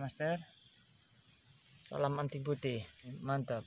master salam anti putih, mantap